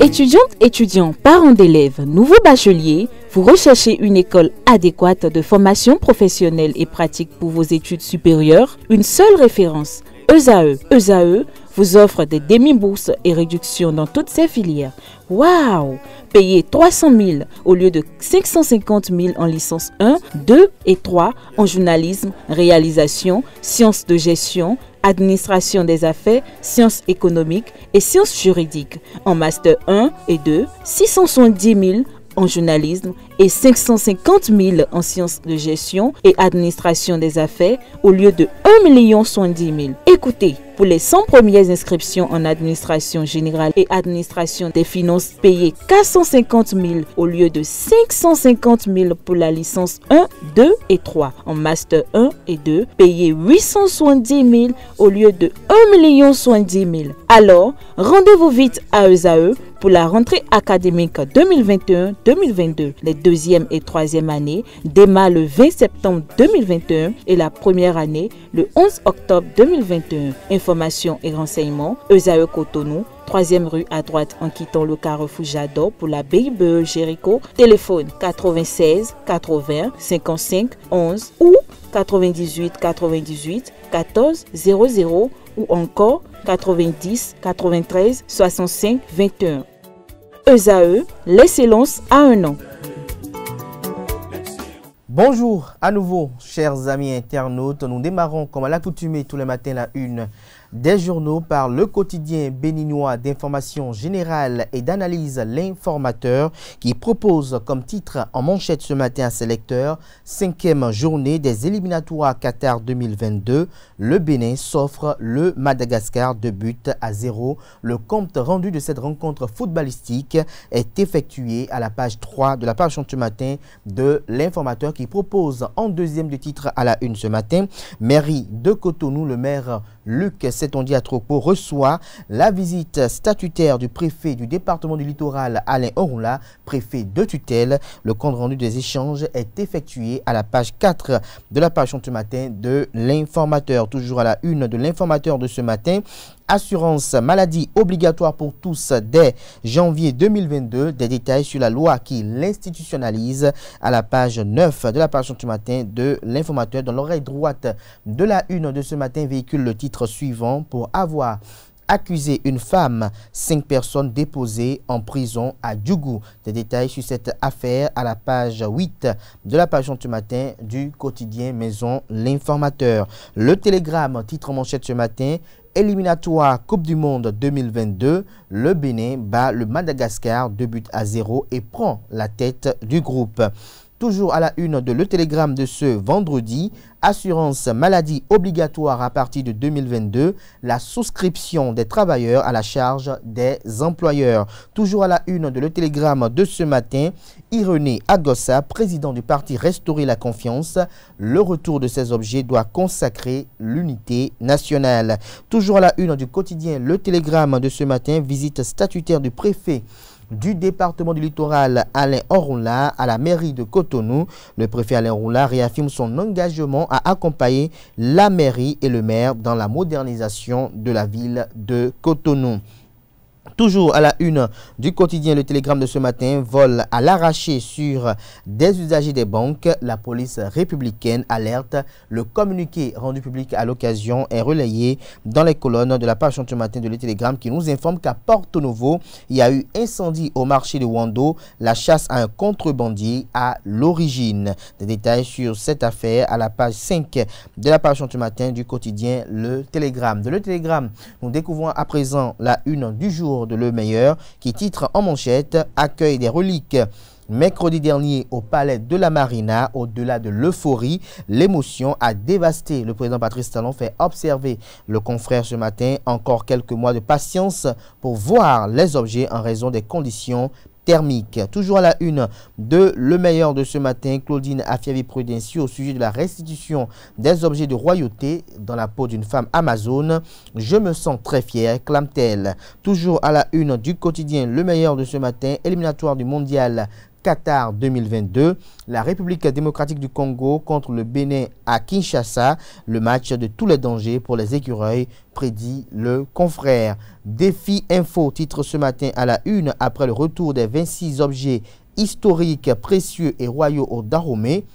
Étudiantes, étudiants, parents d'élèves, nouveaux bacheliers, vous recherchez une école adéquate de formation professionnelle et pratique pour vos études supérieures Une seule référence, ESAE. ESAE vous offre des demi-bourses et réductions dans toutes ses filières. Waouh Payez 300 000 au lieu de 550 000 en licence 1, 2 et 3 en journalisme, réalisation, sciences de gestion, administration des affaires, sciences économiques et sciences juridiques, en master 1 et 2, 670 000 en journalisme et 550 000 en sciences de gestion et administration des affaires au lieu de 1 70 000. Écoutez, pour les 100 premières inscriptions en administration générale et administration des finances, payez 450 000 au lieu de 550 000 pour la licence 1, 2 et 3. En master 1 et 2, payez 870 000 au lieu de 1 070 000. Alors, rendez-vous vite à eux à eux pour la rentrée académique 2021-2022. Les deuxième et troisième années démarrent le 20 septembre 2021 et la première année le 11 octobre 2021. Informations et renseignements, Eusae Cotonou, troisième rue à droite en quittant le carrefour Jadot pour la BIBE Jéricho. Téléphone 96 80 55 11 ou 98 98 14 00 ou encore 90 93 65 21 les l'excellence à un an. Bonjour à nouveau, chers amis internautes. Nous démarrons comme à l'accoutumée tous les matins la une des journaux par le quotidien béninois d'information générale et d'analyse L'informateur qui propose comme titre en manchette ce matin à ses lecteurs cinquième journée des éliminatoires Qatar 2022. Le Bénin s'offre le Madagascar de but à zéro. Le compte rendu de cette rencontre footballistique est effectué à la page 3 de la page ce matin de L'informateur qui propose en deuxième de titre à la une ce matin. Mairie de Cotonou, le maire Luc trop peu reçoit la visite statutaire du préfet du département du littoral Alain Orula, préfet de tutelle. Le compte rendu des échanges est effectué à la page 4 de la page ce matin de l'informateur. Toujours à la une de l'informateur de ce matin, assurance maladie obligatoire pour tous dès janvier 2022. Des détails sur la loi qui l'institutionnalise à la page 9 de la page du matin de l'informateur. Dans l'oreille droite de la une de ce matin véhicule le titre suivant pour avoir accusé une femme, cinq personnes déposées en prison à Djougou. Des détails sur cette affaire à la page 8 de la page du matin du quotidien Maison L'Informateur. Le Télégramme, titre manchette ce matin, éliminatoire Coupe du Monde 2022, le Bénin bat le Madagascar 2 buts à 0 et prend la tête du groupe. Toujours à la une de le télégramme de ce vendredi, assurance maladie obligatoire à partir de 2022, la souscription des travailleurs à la charge des employeurs. Toujours à la une de le télégramme de ce matin, Irénée Agossa, président du parti Restaurer la confiance, le retour de ces objets doit consacrer l'unité nationale. Toujours à la une du quotidien Le Télégramme de ce matin, visite statutaire du préfet du département du littoral Alain Orula à la mairie de Cotonou. Le préfet Alain Roula réaffirme son engagement à accompagner la mairie et le maire dans la modernisation de la ville de Cotonou. Toujours à la une du quotidien, le télégramme de ce matin, vole à l'arraché sur des usagers des banques. La police républicaine alerte. Le communiqué rendu public à l'occasion est relayé dans les colonnes de la page du matin de le télégramme qui nous informe qu'à Porto Novo, il y a eu incendie au marché de Wando. La chasse à un contrebandier à l'origine. Des détails sur cette affaire à la page 5 de la page du matin du quotidien, le télégramme. De le télégramme, nous découvrons à présent la une du jour de Le meilleur qui titre en manchette accueille des reliques. Mercredi dernier, au palais de la Marina, au-delà de l'euphorie, l'émotion a dévasté. Le président Patrice Talon fait observer le confrère ce matin encore quelques mois de patience pour voir les objets en raison des conditions thermique. Toujours à la une de Le Meilleur de ce matin, Claudine Affiavi-Prudencio au sujet de la restitution des objets de royauté dans la peau d'une femme amazone. Je me sens très fière, clame-t-elle. Toujours à la une du quotidien Le Meilleur de ce matin, éliminatoire du mondial Qatar 2022. La République démocratique du Congo contre le Bénin à Kinshasa. Le match de tous les dangers pour les écureuils, prédit le confrère. Défi Info titre ce matin à la une après le retour des 26 objets historiques, précieux et royaux au Daromé.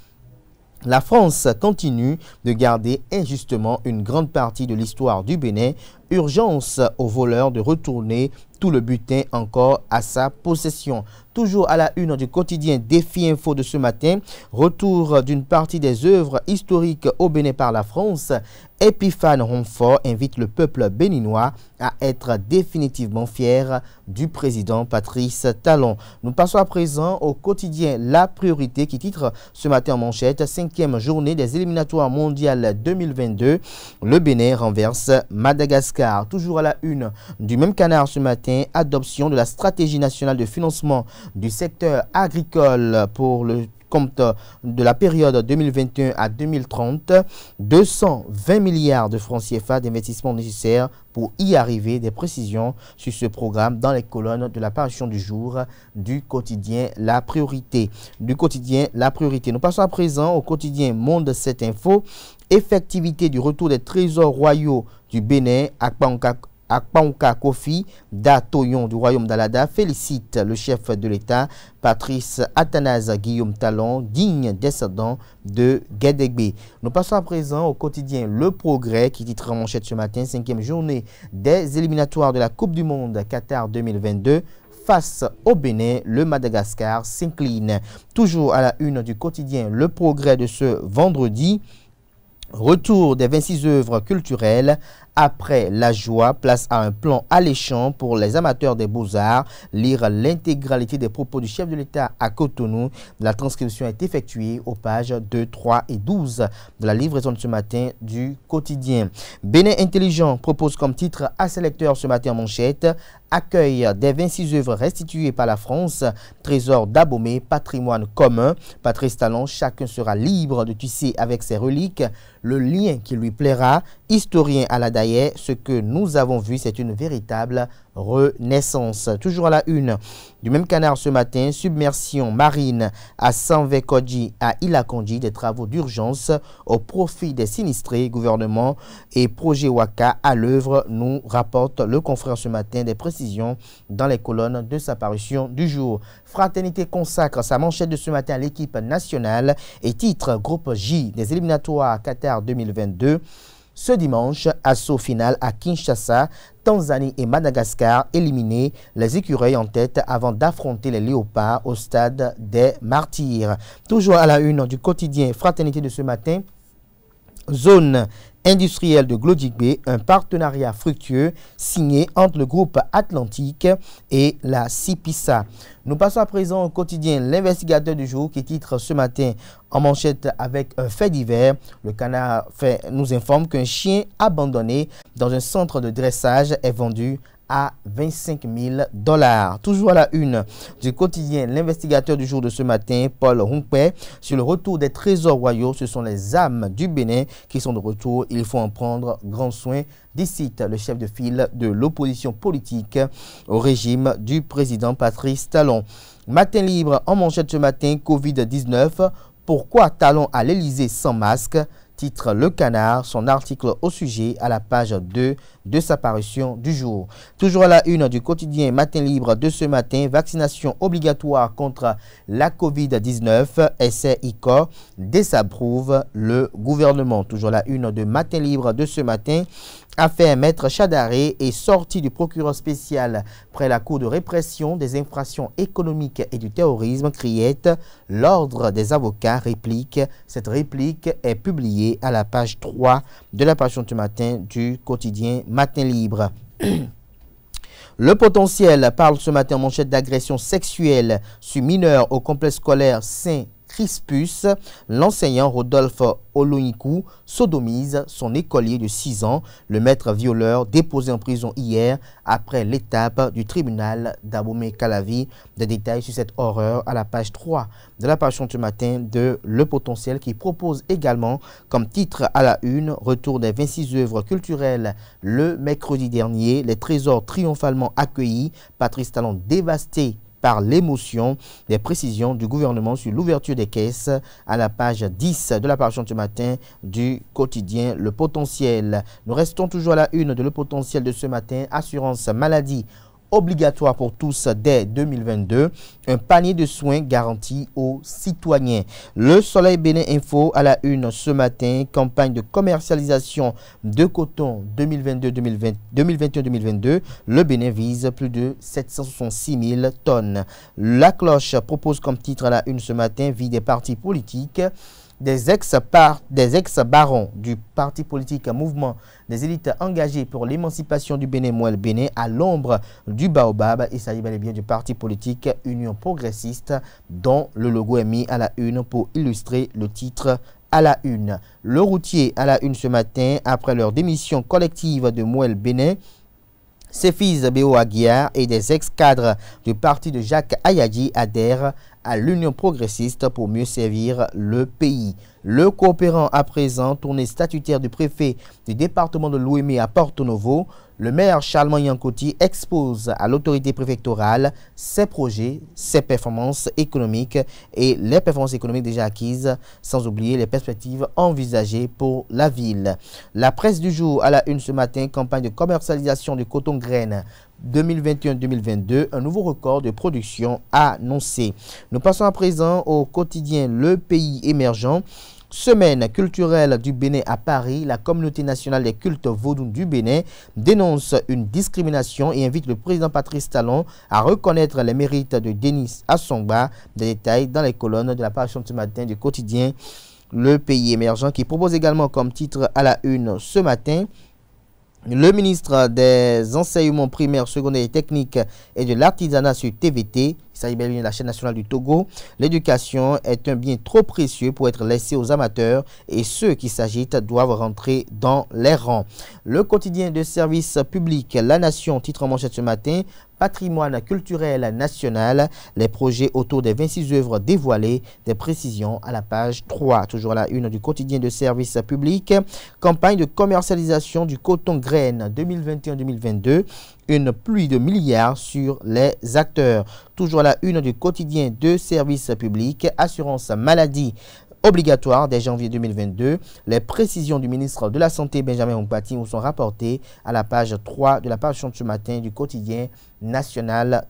La France continue de garder injustement une grande partie de l'histoire du Bénin. Urgence aux voleurs de retourner tout le butin encore à sa possession. Toujours à la une du quotidien Défi Info de ce matin, retour d'une partie des œuvres historiques au Bénin par la France, Épiphane Ronfort invite le peuple béninois à être définitivement fier du président Patrice Talon. Nous passons à présent au quotidien La Priorité qui titre ce matin en manchette cinquième journée des éliminatoires mondiales 2022. Le Bénin renverse Madagascar. Toujours à la une du même canard ce matin, adoption de la stratégie nationale de financement du secteur agricole pour le compte de la période 2021 à 2030, 220 milliards de francs CFA d'investissement nécessaires pour y arriver. Des précisions sur ce programme dans les colonnes de l'apparition du jour du quotidien La Priorité. Du quotidien La Priorité. Nous passons à présent au quotidien Monde 7 Info. Effectivité du retour des trésors royaux du Bénin, Akpanka Kofi Datoyon du Royaume d'Alada félicite le chef de l'État, Patrice Athanase Guillaume Talon, digne descendant de Gedegbe. Nous passons à présent au quotidien Le Progrès qui titre en manchette ce matin, cinquième journée des éliminatoires de la Coupe du Monde Qatar 2022 face au Bénin, le Madagascar s'incline. Toujours à la une du quotidien Le Progrès de ce vendredi, Retour des 26 œuvres culturelles après la joie, place à un plan alléchant pour les amateurs des beaux-arts. Lire l'intégralité des propos du chef de l'État à Cotonou. La transcription est effectuée aux pages 2, 3 et 12 de la livraison de ce matin du quotidien. Bénin Intelligent propose comme titre à ses lecteurs ce matin en manchette accueil des 26 œuvres restituées par la France, trésor d'abomé, patrimoine commun. Patrice Talon, chacun sera libre de tisser avec ses reliques le lien qui lui plaira historien à la Daïe, ce que nous avons vu, c'est une véritable renaissance. Toujours à la une du même canard ce matin, submersion marine à Sanvekoji, à Ilakonji, des travaux d'urgence au profit des sinistrés, gouvernement et projet Waka à l'œuvre, nous rapporte le confrère ce matin des précisions dans les colonnes de sa parution du jour. Fraternité consacre sa manchette de ce matin à l'équipe nationale et titre groupe J des éliminatoires Qatar 2022. Ce dimanche, assaut final à Kinshasa, Tanzanie et Madagascar éliminés, les écureuils en tête avant d'affronter les léopards au stade des martyrs. Toujours à la une du quotidien Fraternité de ce matin, zone industrielle de Glodjigbe, un partenariat fructueux signé entre le groupe Atlantique et la CIPISA. Nous passons à présent au quotidien L'investigateur du jour qui titre ce matin en manchette avec un fait divers. Le canard nous informe qu'un chien abandonné dans un centre de dressage est vendu à 25 000 dollars. Toujours à la une du quotidien, l'investigateur du jour de ce matin, Paul Rumpé, sur le retour des trésors royaux, ce sont les âmes du Bénin qui sont de retour. Il faut en prendre grand soin, dit le chef de file de l'opposition politique au régime du président Patrice Talon. Matin libre en manchette ce matin, Covid-19. Pourquoi Talon à l'Elysée sans masque titre Le Canard, son article au sujet à la page 2 de sa parution du jour. Toujours à la une du quotidien Matin Libre de ce matin, vaccination obligatoire contre la COVID-19, essai ICO, désapprouve le gouvernement. Toujours à la une de Matin Libre de ce matin, fait Maître Chadaré est sorti du procureur spécial près la Cour de répression des infractions économiques et du terrorisme, criette L'Ordre des avocats réplique. Cette réplique est publiée à la page 3 de la page du matin du quotidien Matin Libre. Le potentiel parle ce matin en manchette d'agression sexuelle sur mineurs au complexe scolaire Saint- Crispus, l'enseignant Rodolphe Oloniku sodomise son écolier de 6 ans, le maître violeur déposé en prison hier après l'étape du tribunal d'Aboumé Calavi. Des détails sur cette horreur à la page 3 de la page du matin de Le Potentiel qui propose également comme titre à la une retour des 26 œuvres culturelles le mercredi dernier, les trésors triomphalement accueillis, Patrice Talon dévasté par l'émotion des précisions du gouvernement sur l'ouverture des caisses à la page 10 de la parution ce matin du quotidien Le Potentiel. Nous restons toujours à la une de Le Potentiel de ce matin, assurance maladie obligatoire pour tous dès 2022, un panier de soins garanti aux citoyens. Le Soleil Bénin Info à la une ce matin, campagne de commercialisation de coton 2021-2022. Le Bénin vise plus de 766 000 tonnes. La cloche propose comme titre à la une ce matin, vie des partis politiques des ex-barons du parti politique Mouvement des élites engagées pour l'émancipation du Bénin Mouel Bénin à l'ombre du Baobab. et s'agit y bien du parti politique Union progressiste dont le logo est mis à la une pour illustrer le titre à la une. Le routier à la une ce matin après leur démission collective de Mouel Bénin. Ses fils Béo Aguiar et des ex-cadres du parti de Jacques Ayadi adhèrent à l'Union progressiste pour mieux servir le pays. Le coopérant à présent, tourné statutaire du préfet du département de l'Ouémé e à Porto Novo, le maire Charles Yankoti expose à l'autorité préfectorale ses projets, ses performances économiques et les performances économiques déjà acquises, sans oublier les perspectives envisagées pour la ville. La presse du jour à la une ce matin, campagne de commercialisation du coton-graine 2021-2022, un nouveau record de production annoncé. Nous passons à présent au quotidien Le Pays émergent. Semaine culturelle du Bénin à Paris, la communauté nationale des cultes vaudou du Bénin dénonce une discrimination et invite le président Patrice Talon à reconnaître les mérites de Denis Assomba. Des détails dans les colonnes de la page de ce matin du quotidien Le Pays émergent qui propose également comme titre à la une ce matin le ministre des Enseignements primaires, secondaires et techniques et de l'artisanat sur TVT, s'agit la chaîne nationale du Togo. L'éducation est un bien trop précieux pour être laissé aux amateurs et ceux qui s'agitent doivent rentrer dans les rangs. Le quotidien de service public La Nation titre en manchette ce matin patrimoine culturel national, les projets autour des 26 œuvres dévoilées, des précisions à la page 3, toujours la une du quotidien de service public, campagne de commercialisation du coton graine 2021-2022, une pluie de milliards sur les acteurs. Toujours la une du quotidien de services publics, assurance maladie obligatoire dès janvier 2022. Les précisions du ministre de la Santé, Benjamin Ongpati, nous sont rapportées à la page 3 de la page de ce matin du quotidien national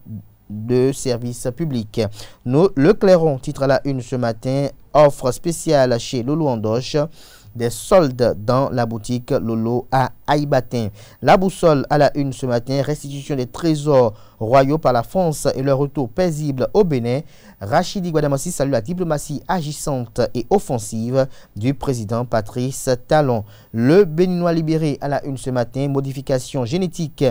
de services publics. Nous, le clairons, titre à la une ce matin, offre spéciale chez Loulou Andoche des soldes dans la boutique Lolo à Aïbatin. La boussole à la une ce matin, restitution des trésors royaux par la France et leur retour paisible au Bénin. Rachidi Guadamassi salue la diplomatie agissante et offensive du président Patrice Talon. Le Béninois libéré à la une ce matin, modification génétique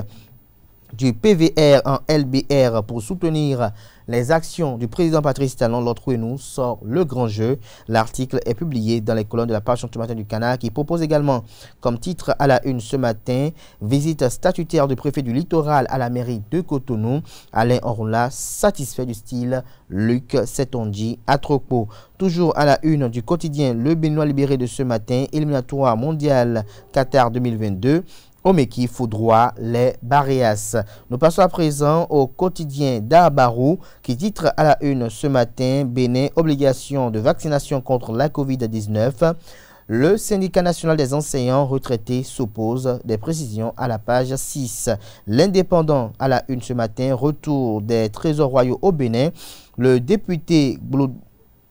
du PVR en LBR pour soutenir les actions du président Patrice Talon, l'autre nous, sort le grand jeu. L'article est publié dans les colonnes de la page ce matin du Canal qui propose également comme titre à la une ce matin visite statutaire du préfet du littoral à la mairie de Cotonou. Alain Orla, satisfait du style Luc dit, à Tropo. Toujours à la une du quotidien Le Benoît libéré de ce matin, éliminatoire mondial Qatar 2022. Omeki droit les barrières. Nous passons à présent au quotidien d'Abarou qui titre à la une ce matin Bénin, obligation de vaccination contre la COVID-19. Le syndicat national des enseignants retraités s'oppose des précisions à la page 6. L'indépendant à la une ce matin, retour des trésors royaux au Bénin. Le député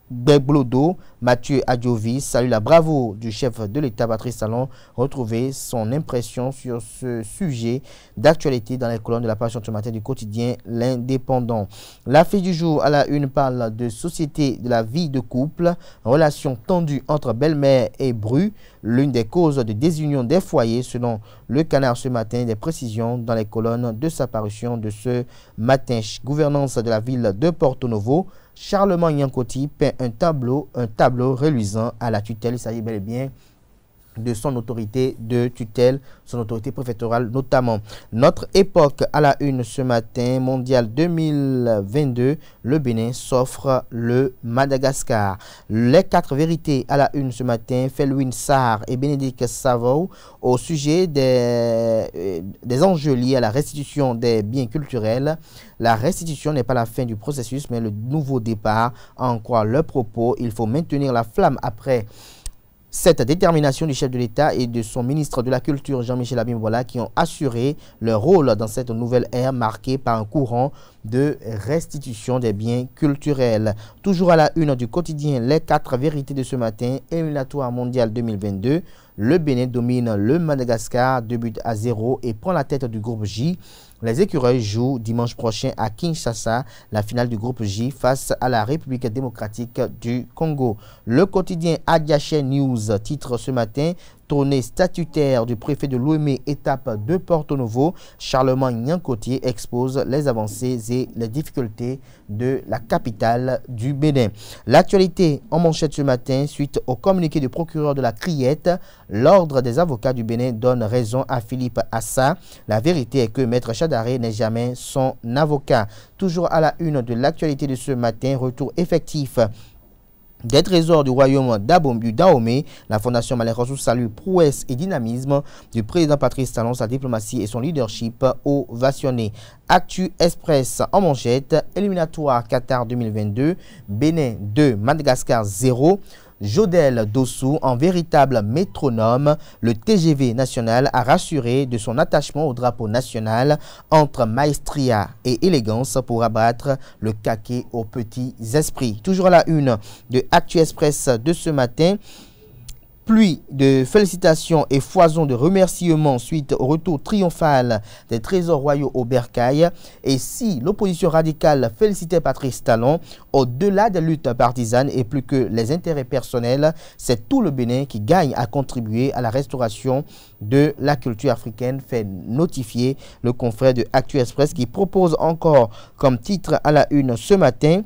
Blodot, Mathieu Adjovi salue la bravo du chef de l'État Patrice Salon. Retrouvez son impression sur ce sujet d'actualité dans les colonnes de la ce matin du quotidien L'Indépendant. La fille du jour à la une parle de société de la vie de couple, relation tendue entre belle-mère et bru, l'une des causes de désunion des foyers selon le canard ce matin. Des précisions dans les colonnes de sa parution de ce matin. Gouvernance de la ville de Porto Novo. Charlemagne Yancotti peint un tableau, un tableau reluisant à la tutelle. y est bel et bien de son autorité de tutelle, son autorité préfectorale notamment. Notre époque à la une ce matin, mondial 2022, le Bénin s'offre le Madagascar. Les quatre vérités à la une ce matin, Felwin Sarr et Bénédicte Savo au sujet des, euh, des enjeux liés à la restitution des biens culturels. La restitution n'est pas la fin du processus, mais le nouveau départ. En quoi le propos, il faut maintenir la flamme après cette détermination du chef de l'État et de son ministre de la Culture, Jean-Michel Abimbola, qui ont assuré leur rôle dans cette nouvelle ère marquée par un courant de restitution des biens culturels. Toujours à la une du quotidien, les quatre vérités de ce matin, éliminatoire mondial 2022, le Bénin domine le Madagascar, 2 buts à 0 et prend la tête du groupe J. Les écureuils jouent dimanche prochain à Kinshasa la finale du groupe J face à la République démocratique du Congo. Le quotidien Adiaché News titre ce matin tournée statutaire du préfet de Lomé, e étape de Porto Novo, Charlemagne côtier expose les avancées et les difficultés de la capitale du Bénin. L'actualité en manchette ce matin, suite au communiqué du procureur de la Criette, l'ordre des avocats du Bénin donne raison à Philippe Assa. La vérité est que Maître Chadaré n'est jamais son avocat. Toujours à la une de l'actualité de ce matin, retour effectif des trésors du royaume d'Abombu Dahomé, La Fondation Rosso salue prouesse et dynamisme du président Patrice Talon, sa diplomatie et son leadership ovationné. Actu Express en manchette, éliminatoire Qatar 2022, Bénin 2, Madagascar 0. Jodel Dossou, en véritable métronome, le TGV national a rassuré de son attachement au drapeau national entre maestria et élégance pour abattre le caquet aux petits esprits. Toujours la une de Actu Express de ce matin, Pluie de félicitations et foison de remerciements suite au retour triomphal des trésors royaux au Bercail. Et si l'opposition radicale félicitait Patrice Talon, au-delà des luttes partisanes et plus que les intérêts personnels, c'est tout le Bénin qui gagne à contribuer à la restauration de la culture africaine, fait notifier le confrère de Actu Express qui propose encore comme titre à la une ce matin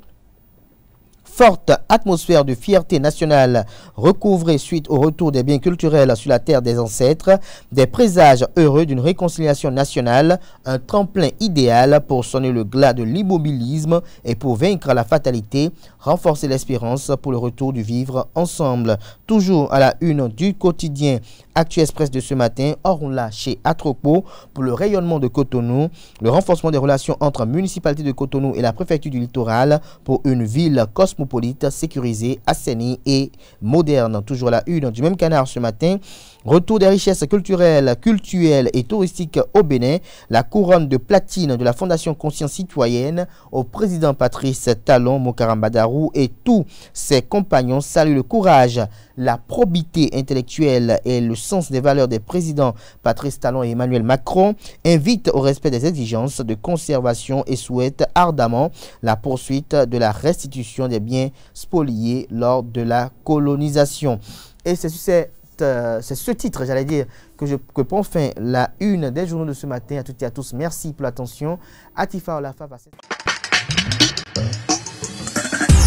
forte atmosphère de fierté nationale recouvrée suite au retour des biens culturels sur la terre des ancêtres, des présages heureux d'une réconciliation nationale, un tremplin idéal pour sonner le glas de l'immobilisme et pour vaincre la fatalité, renforcer l'espérance pour le retour du vivre ensemble. Toujours à la une du quotidien Actu Express de ce matin, Orla chez Atropo pour le rayonnement de Cotonou, le renforcement des relations entre municipalité de Cotonou et la préfecture du littoral pour une ville cosmopolite politique sécurisée, assainie et moderne. Toujours la une du même canard ce matin, Retour des richesses culturelles, culturelles et touristiques au Bénin, la couronne de platine de la Fondation Conscience Citoyenne au président Patrice Talon Badarou et tous ses compagnons saluent le courage, la probité intellectuelle et le sens des valeurs des présidents Patrice Talon et Emmanuel Macron, invitent au respect des exigences de conservation et souhaitent ardemment la poursuite de la restitution des biens spoliés lors de la colonisation. Et c'est succès euh, c'est ce titre, j'allais dire, que je prends fin la une des journaux de ce matin. À toutes et à tous, merci pour l'attention. Atifa Olafa va